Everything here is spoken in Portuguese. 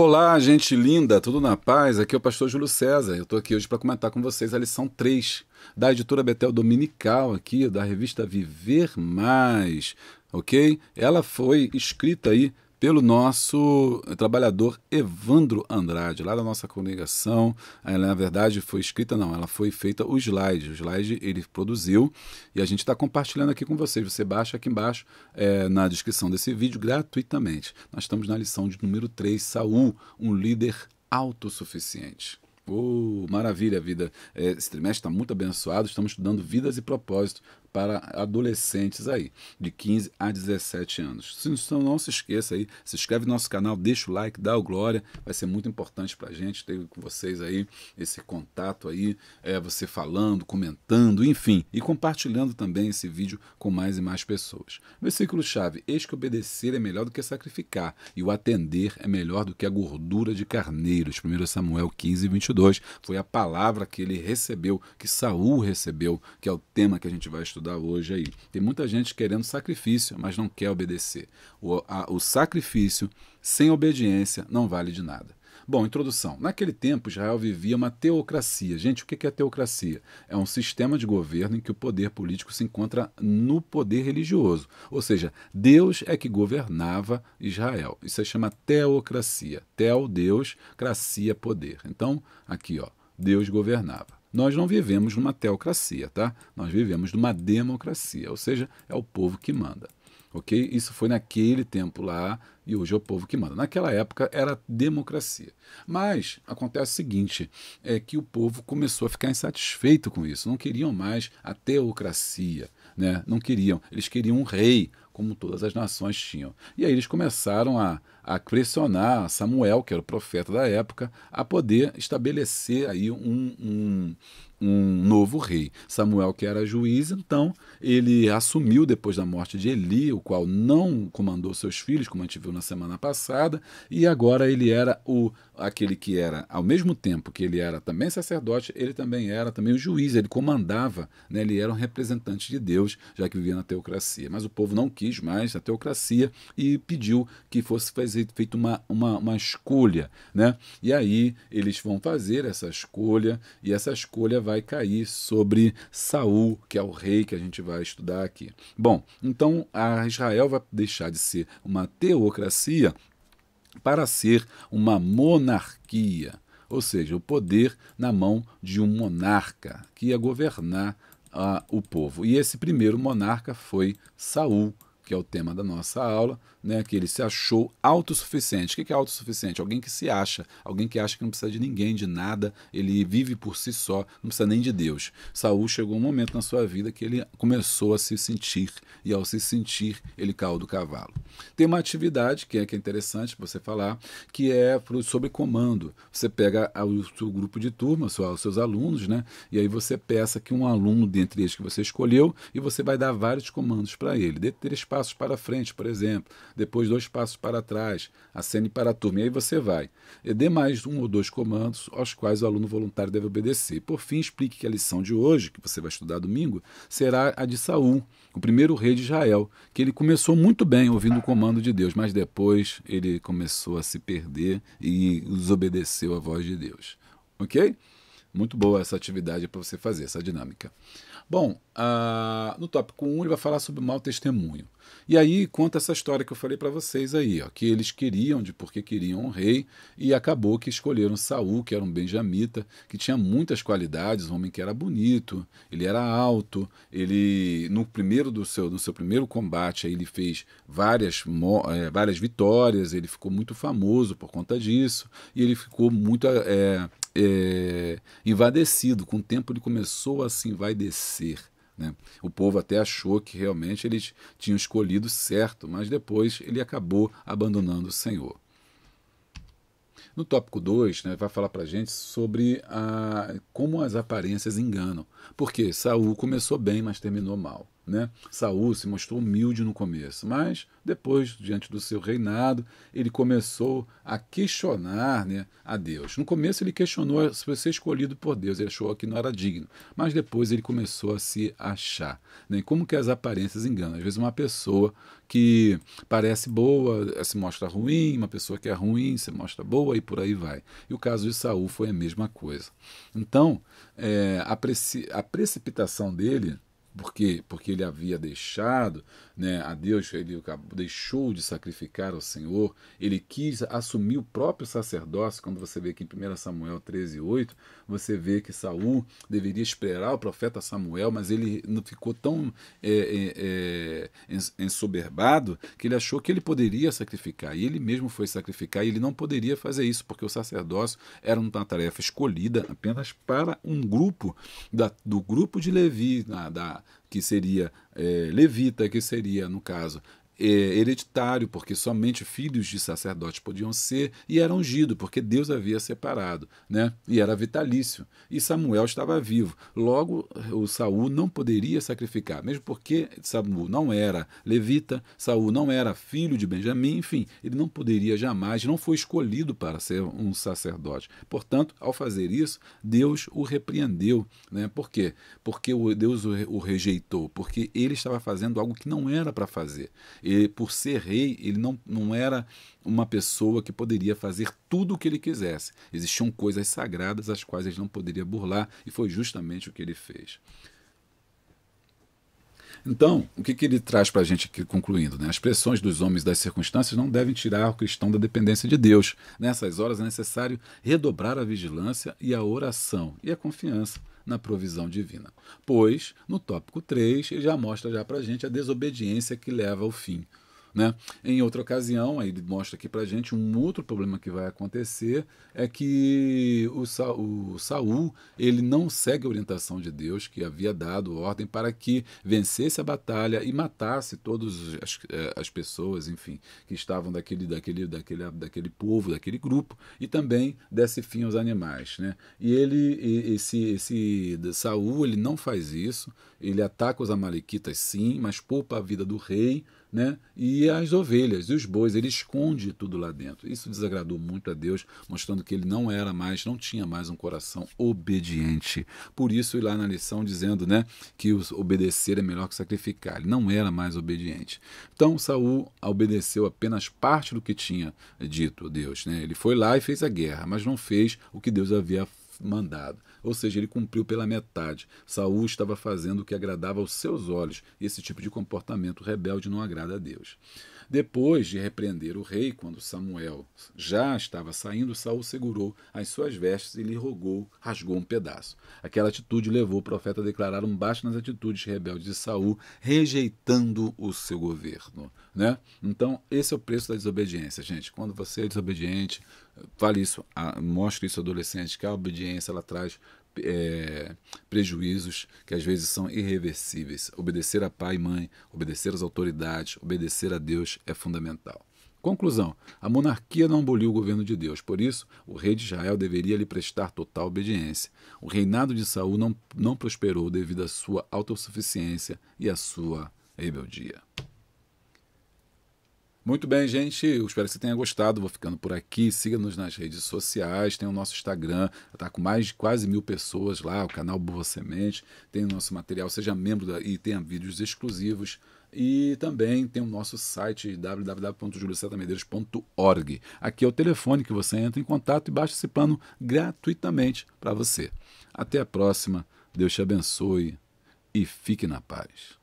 Olá, gente linda, tudo na paz? Aqui é o pastor Júlio César. Eu estou aqui hoje para comentar com vocês a lição 3 da editora Betel Dominical, aqui da revista Viver Mais, ok? Ela foi escrita aí pelo nosso trabalhador Evandro Andrade, lá da nossa congregação. Ela, na verdade, foi escrita, não, ela foi feita o slide. O slide ele produziu e a gente está compartilhando aqui com vocês. Você baixa aqui embaixo é, na descrição desse vídeo gratuitamente. Nós estamos na lição de número 3, Saul, um líder autossuficiente. Oh, maravilha, vida. É, esse trimestre está muito abençoado. Estamos estudando vidas e propósitos para adolescentes aí, de 15 a 17 anos. Se não, não se esqueça aí, se inscreve no nosso canal, deixa o like, dá o glória, vai ser muito importante para a gente ter com vocês aí esse contato aí, é, você falando, comentando, enfim, e compartilhando também esse vídeo com mais e mais pessoas. Versículo-chave, eis que obedecer é melhor do que sacrificar, e o atender é melhor do que a gordura de carneiros. 1 Samuel 15, 22, foi a palavra que ele recebeu, que Saul recebeu, que é o tema que a gente vai estudar estudar hoje aí. Tem muita gente querendo sacrifício, mas não quer obedecer. O, a, o sacrifício sem obediência não vale de nada. Bom, introdução. Naquele tempo, Israel vivia uma teocracia. Gente, o que é teocracia? É um sistema de governo em que o poder político se encontra no poder religioso. Ou seja, Deus é que governava Israel. Isso se chama teocracia. Teo, Deus, cracia, poder. Então, aqui, ó, Deus governava. Nós não vivemos numa teocracia, tá? Nós vivemos numa democracia, ou seja, é o povo que manda. Ok? Isso foi naquele tempo lá e hoje é o povo que manda. Naquela época era democracia. Mas acontece o seguinte: é que o povo começou a ficar insatisfeito com isso. Não queriam mais a teocracia, né? Não queriam. Eles queriam um rei, como todas as nações tinham. E aí eles começaram a, a pressionar Samuel, que era o profeta da época, a poder estabelecer aí um, um, um novo rei. Samuel, que era juiz, então ele assumiu depois da morte de Eli, o qual não comandou seus filhos, como a gente viu na semana passada, e agora ele era o aquele que era, ao mesmo tempo que ele era também sacerdote, ele também era também o juiz, ele comandava, né, ele era um representante de Deus, já que vivia na teocracia. Mas o povo não quis mais a teocracia e pediu que fosse fazer feito uma, uma, uma escolha, né? E aí eles vão fazer essa escolha e essa escolha vai cair sobre Saul, que é o rei que a gente vai estudar aqui. Bom, então a Israel vai deixar de ser uma teocracia para ser uma monarquia, ou seja, o poder na mão de um monarca que ia governar ah, o povo. E esse primeiro monarca foi Saul que é o tema da nossa aula, né, que ele se achou autossuficiente. O que é autossuficiente? Alguém que se acha, alguém que acha que não precisa de ninguém, de nada, ele vive por si só, não precisa nem de Deus. Saul chegou um momento na sua vida que ele começou a se sentir, e ao se sentir, ele caiu do cavalo. Tem uma atividade que é, que é interessante você falar, que é sobre comando. Você pega o seu grupo de turma, os seus alunos, né, e aí você peça que um aluno dentre eles que você escolheu, e você vai dar vários comandos para ele. ter espaço passos para frente, por exemplo, depois dois passos para trás, acene para a turma, e aí você vai. E dê mais um ou dois comandos aos quais o aluno voluntário deve obedecer. Por fim, explique que a lição de hoje, que você vai estudar domingo, será a de Saul, o primeiro rei de Israel, que ele começou muito bem ouvindo o comando de Deus, mas depois ele começou a se perder e desobedeceu a voz de Deus. Ok? Muito boa essa atividade para você fazer, essa dinâmica. Bom, uh, no tópico 1 ele vai falar sobre o mau testemunho. E aí conta essa história que eu falei para vocês aí, ó, que eles queriam, de porque queriam um rei, e acabou que escolheram Saul, que era um benjamita, que tinha muitas qualidades, um homem que era bonito, ele era alto, ele no primeiro do seu, no seu primeiro combate aí, ele fez várias, é, várias vitórias, ele ficou muito famoso por conta disso, e ele ficou muito é, é, invadecido. Com o tempo ele começou a se envaidecer. Né? O povo até achou que realmente eles tinham escolhido certo, mas depois ele acabou abandonando o Senhor. No tópico 2, né, vai falar para a gente sobre a, como as aparências enganam. Porque Saul começou bem, mas terminou mal. Né? Saul se mostrou humilde no começo, mas depois, diante do seu reinado, ele começou a questionar né, a Deus. No começo ele questionou se ser escolhido por Deus, ele achou que não era digno, mas depois ele começou a se achar. Né? Como que as aparências enganam? Às vezes uma pessoa que parece boa eh, se mostra ruim, uma pessoa que é ruim se mostra boa e por aí vai. E o caso de Saul foi a mesma coisa. Então, é, a, preci a precipitação dele porque porque ele havia deixado né a Deus ele deixou de sacrificar ao Senhor ele quis assumir o próprio sacerdócio quando você vê aqui em 1 Samuel 13,8, você vê que Saul deveria esperar o profeta Samuel mas ele não ficou tão é, é, é, ensoberbado que ele achou que ele poderia sacrificar e ele mesmo foi sacrificar e ele não poderia fazer isso porque o sacerdócio era uma tarefa escolhida apenas para um grupo da, do grupo de Levi da que seria é, levita, que seria, no caso, é, hereditário, porque somente filhos de sacerdotes podiam ser, e era ungido, porque Deus havia separado, né? E era vitalício. E Samuel estava vivo. Logo, o Saul não poderia sacrificar, mesmo porque Samuel não era levita, Saul não era filho de Benjamim, enfim, ele não poderia jamais, não foi escolhido para ser um sacerdote. Portanto, ao fazer isso, Deus o repreendeu, né? Por quê? Porque Deus o rejeitou, porque ele estava fazendo algo que não era para fazer e por ser rei, ele não, não era uma pessoa que poderia fazer tudo o que ele quisesse. Existiam coisas sagradas as quais ele não poderia burlar, e foi justamente o que ele fez. Então, o que, que ele traz para a gente aqui, concluindo? Né? As pressões dos homens das circunstâncias não devem tirar o cristão da dependência de Deus. Nessas horas é necessário redobrar a vigilância e a oração e a confiança na provisão divina. Pois, no tópico 3, ele já mostra já para a gente a desobediência que leva ao fim. Né? Em outra ocasião, aí ele mostra aqui para gente um outro problema que vai acontecer é que o, Sa o Saul ele não segue a orientação de Deus que havia dado ordem para que vencesse a batalha e matasse todas as, é, as pessoas, enfim, que estavam daquele, daquele, daquele, daquele povo, daquele grupo e também desse fim aos animais, né? E ele, esse, esse Saul ele não faz isso, ele ataca os amalequitas sim, mas poupa a vida do rei né? e as ovelhas e os bois. Ele esconde tudo lá dentro. Isso desagradou muito a Deus, mostrando que ele não era mais, não tinha mais um coração obediente. Por isso, lá na lição dizendo né, que obedecer é melhor que sacrificar. Ele não era mais obediente. Então, Saul obedeceu apenas parte do que tinha dito Deus. Né? Ele foi lá e fez a guerra, mas não fez o que Deus havia mandado. Ou seja, ele cumpriu pela metade. Saul estava fazendo o que agradava aos seus olhos, e esse tipo de comportamento rebelde não agrada a Deus. Depois de repreender o rei, quando Samuel já estava saindo, Saul segurou as suas vestes e lhe rogou, rasgou um pedaço. Aquela atitude levou o profeta a declarar um baixo nas atitudes rebeldes de Saul, rejeitando o seu governo. Né? Então, esse é o preço da desobediência, gente. Quando você é desobediente, fale isso, ah, mostre isso ao adolescente, que a obediência ela traz é, prejuízos que às vezes são irreversíveis. Obedecer a pai e mãe, obedecer às autoridades, obedecer a Deus é fundamental. Conclusão: a monarquia não aboliu o governo de Deus, por isso o rei de Israel deveria lhe prestar total obediência. O reinado de Saul não, não prosperou devido à sua autossuficiência e à sua rebeldia. Muito bem, gente. Eu espero que você tenha gostado. Vou ficando por aqui. Siga-nos nas redes sociais. Tem o nosso Instagram. Está com mais de quase mil pessoas lá. O canal Boa Semente. Tem o nosso material. Seja membro da... e tenha vídeos exclusivos. E também tem o nosso site www.juliocetamedeiros.org. Aqui é o telefone que você entra em contato e baixa esse plano gratuitamente para você. Até a próxima. Deus te abençoe e fique na paz.